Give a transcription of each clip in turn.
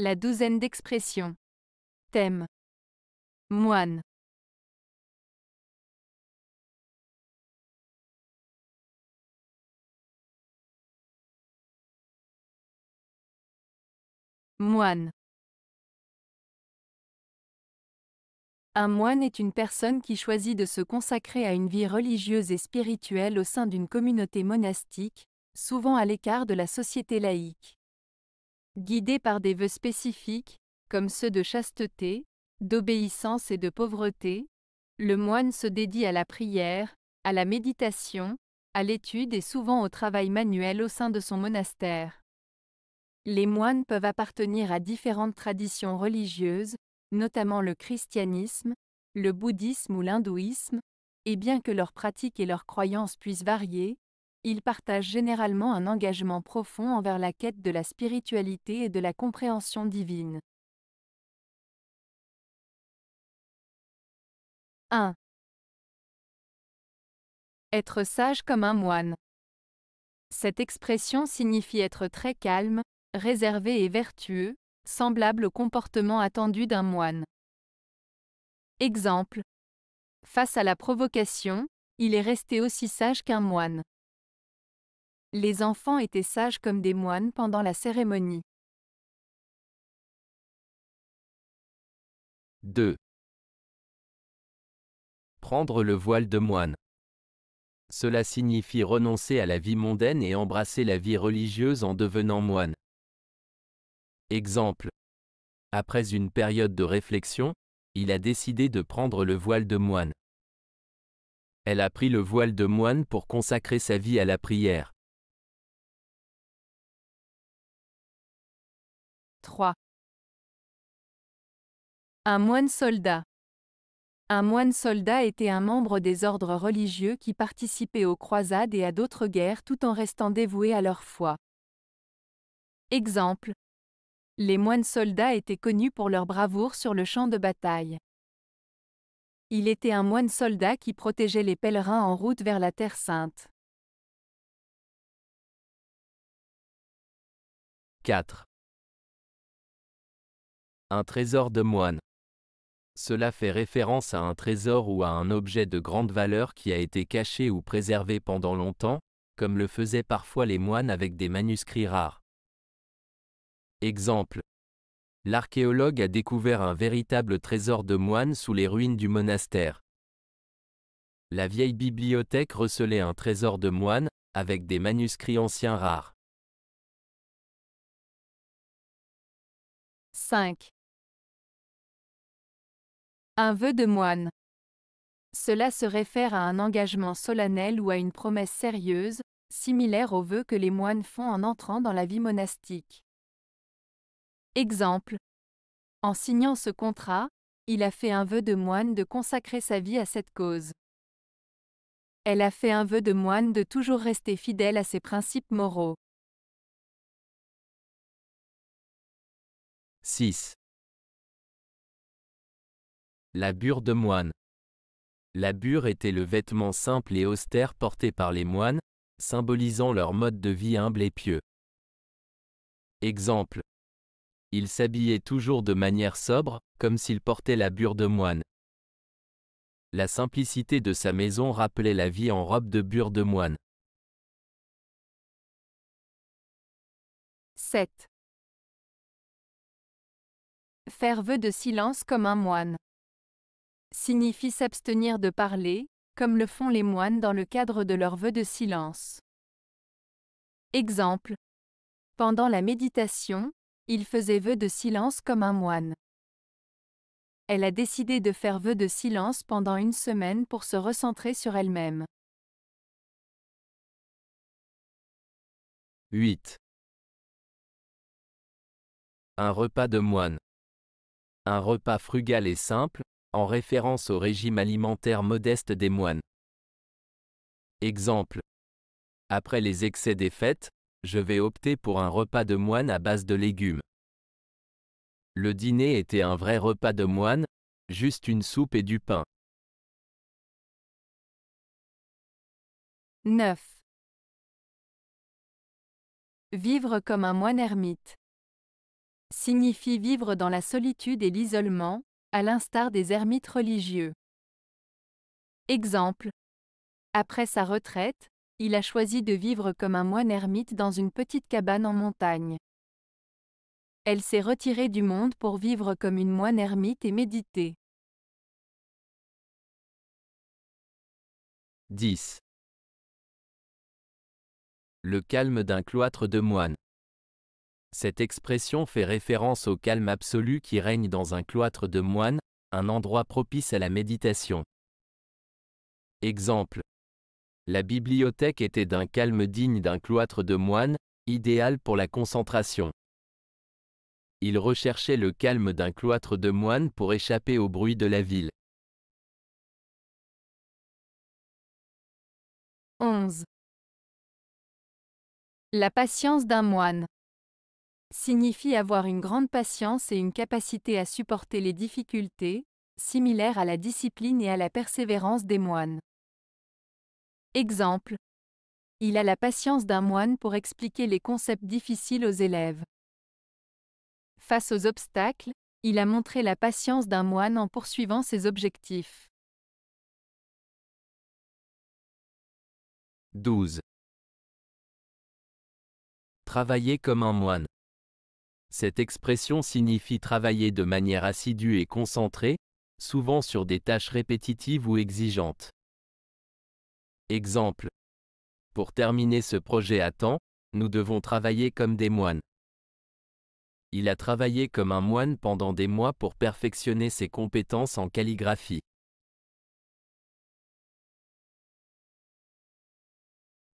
La douzaine d'expressions. Thème. Moine. Moine. Un moine est une personne qui choisit de se consacrer à une vie religieuse et spirituelle au sein d'une communauté monastique, souvent à l'écart de la société laïque. Guidé par des vœux spécifiques, comme ceux de chasteté, d'obéissance et de pauvreté, le moine se dédie à la prière, à la méditation, à l'étude et souvent au travail manuel au sein de son monastère. Les moines peuvent appartenir à différentes traditions religieuses, notamment le christianisme, le bouddhisme ou l'hindouisme, et bien que leurs pratiques et leurs croyances puissent varier, ils partagent généralement un engagement profond envers la quête de la spiritualité et de la compréhension divine. 1. Être sage comme un moine. Cette expression signifie être très calme, réservé et vertueux, semblable au comportement attendu d'un moine. Exemple. Face à la provocation, il est resté aussi sage qu'un moine. Les enfants étaient sages comme des moines pendant la cérémonie. 2. Prendre le voile de moine. Cela signifie renoncer à la vie mondaine et embrasser la vie religieuse en devenant moine. Exemple. Après une période de réflexion, il a décidé de prendre le voile de moine. Elle a pris le voile de moine pour consacrer sa vie à la prière. 3. Un moine soldat. Un moine soldat était un membre des ordres religieux qui participait aux croisades et à d'autres guerres tout en restant dévoué à leur foi. Exemple. Les moines soldats étaient connus pour leur bravoure sur le champ de bataille. Il était un moine soldat qui protégeait les pèlerins en route vers la Terre Sainte. 4. Un trésor de moine. Cela fait référence à un trésor ou à un objet de grande valeur qui a été caché ou préservé pendant longtemps, comme le faisaient parfois les moines avec des manuscrits rares. Exemple. L'archéologue a découvert un véritable trésor de moines sous les ruines du monastère. La vieille bibliothèque recelait un trésor de moines, avec des manuscrits anciens rares. 5. Un vœu de moine. Cela se réfère à un engagement solennel ou à une promesse sérieuse, similaire au vœu que les moines font en entrant dans la vie monastique. Exemple. En signant ce contrat, il a fait un vœu de moine de consacrer sa vie à cette cause. Elle a fait un vœu de moine de toujours rester fidèle à ses principes moraux. 6. La bure de moine. La bure était le vêtement simple et austère porté par les moines, symbolisant leur mode de vie humble et pieux. Exemple. Il s'habillait toujours de manière sobre, comme s'il portait la bure de moine. La simplicité de sa maison rappelait la vie en robe de bure de moine. 7. Faire vœu de silence comme un moine signifie s'abstenir de parler, comme le font les moines dans le cadre de leur vœu de silence. Exemple. Pendant la méditation, il faisait vœu de silence comme un moine. Elle a décidé de faire vœu de silence pendant une semaine pour se recentrer sur elle-même. 8. Un repas de moine. Un repas frugal et simple, en référence au régime alimentaire modeste des moines. Exemple. Après les excès des fêtes, je vais opter pour un repas de moine à base de légumes. Le dîner était un vrai repas de moine, juste une soupe et du pain. 9. Vivre comme un moine ermite signifie vivre dans la solitude et l'isolement, à l'instar des ermites religieux. Exemple. Après sa retraite, il a choisi de vivre comme un moine ermite dans une petite cabane en montagne. Elle s'est retirée du monde pour vivre comme une moine ermite et méditer. 10. Le calme d'un cloître de moines. Cette expression fait référence au calme absolu qui règne dans un cloître de moines, un endroit propice à la méditation. Exemple. La bibliothèque était d'un calme digne d'un cloître de moines, idéal pour la concentration. Il recherchait le calme d'un cloître de moines pour échapper au bruit de la ville. 11. La patience d'un moine signifie avoir une grande patience et une capacité à supporter les difficultés, similaire à la discipline et à la persévérance des moines. Exemple. Il a la patience d'un moine pour expliquer les concepts difficiles aux élèves. Face aux obstacles, il a montré la patience d'un moine en poursuivant ses objectifs. 12. Travailler comme un moine. Cette expression signifie travailler de manière assidue et concentrée, souvent sur des tâches répétitives ou exigeantes. Exemple. Pour terminer ce projet à temps, nous devons travailler comme des moines. Il a travaillé comme un moine pendant des mois pour perfectionner ses compétences en calligraphie.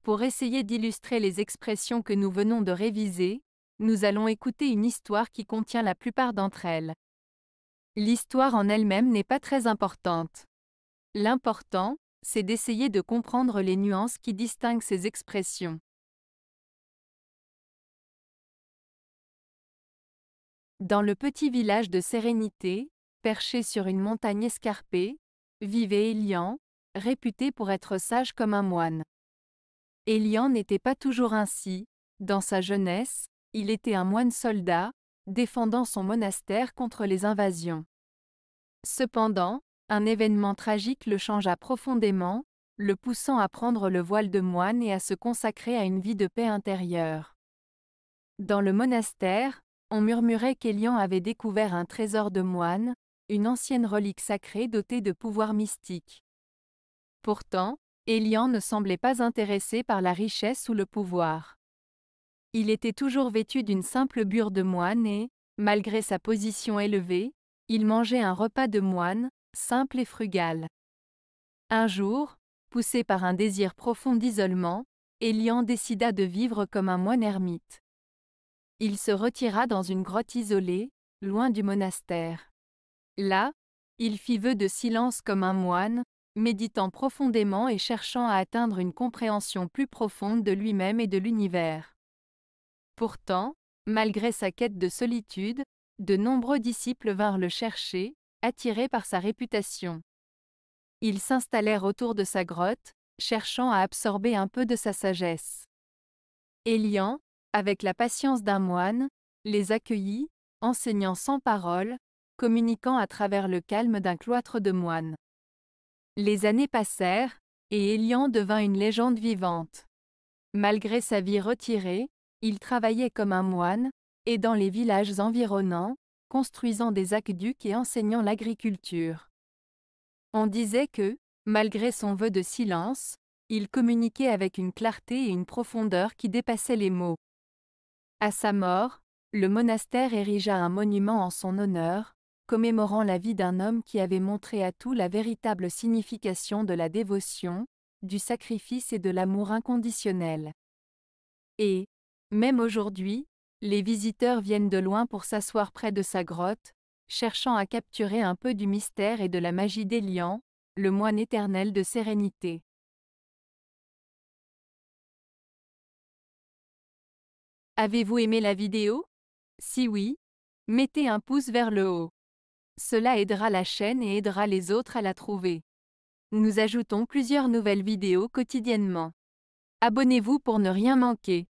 Pour essayer d'illustrer les expressions que nous venons de réviser, nous allons écouter une histoire qui contient la plupart d'entre elles. L'histoire en elle-même n'est pas très importante. L'important, c'est d'essayer de comprendre les nuances qui distinguent ces expressions. Dans le petit village de Sérénité, perché sur une montagne escarpée, vivait Elian, réputé pour être sage comme un moine. Elian n'était pas toujours ainsi, dans sa jeunesse, il était un moine soldat, défendant son monastère contre les invasions. Cependant, un événement tragique le changea profondément, le poussant à prendre le voile de moine et à se consacrer à une vie de paix intérieure. Dans le monastère, on murmurait qu’Elian avait découvert un trésor de moine, une ancienne relique sacrée dotée de pouvoirs mystiques. Pourtant, Elian ne semblait pas intéressé par la richesse ou le pouvoir. Il était toujours vêtu d'une simple bure de moine et, malgré sa position élevée, il mangeait un repas de moine, simple et frugal. Un jour, poussé par un désir profond d'isolement, Elian décida de vivre comme un moine ermite. Il se retira dans une grotte isolée, loin du monastère. Là, il fit vœu de silence comme un moine, méditant profondément et cherchant à atteindre une compréhension plus profonde de lui-même et de l'univers. Pourtant, malgré sa quête de solitude, de nombreux disciples vinrent le chercher, attirés par sa réputation. Ils s'installèrent autour de sa grotte, cherchant à absorber un peu de sa sagesse. Élian, avec la patience d'un moine, les accueillit, enseignant sans parole, communiquant à travers le calme d'un cloître de moines. Les années passèrent, et Élian devint une légende vivante. Malgré sa vie retirée, il travaillait comme un moine, et dans les villages environnants, construisant des aqueducs et enseignant l'agriculture. On disait que, malgré son vœu de silence, il communiquait avec une clarté et une profondeur qui dépassaient les mots. À sa mort, le monastère érigea un monument en son honneur, commémorant la vie d'un homme qui avait montré à tout la véritable signification de la dévotion, du sacrifice et de l'amour inconditionnel. Et, même aujourd'hui, les visiteurs viennent de loin pour s'asseoir près de sa grotte, cherchant à capturer un peu du mystère et de la magie d'Elian, le moine éternel de sérénité. Avez-vous aimé la vidéo Si oui, mettez un pouce vers le haut. Cela aidera la chaîne et aidera les autres à la trouver. Nous ajoutons plusieurs nouvelles vidéos quotidiennement. Abonnez-vous pour ne rien manquer.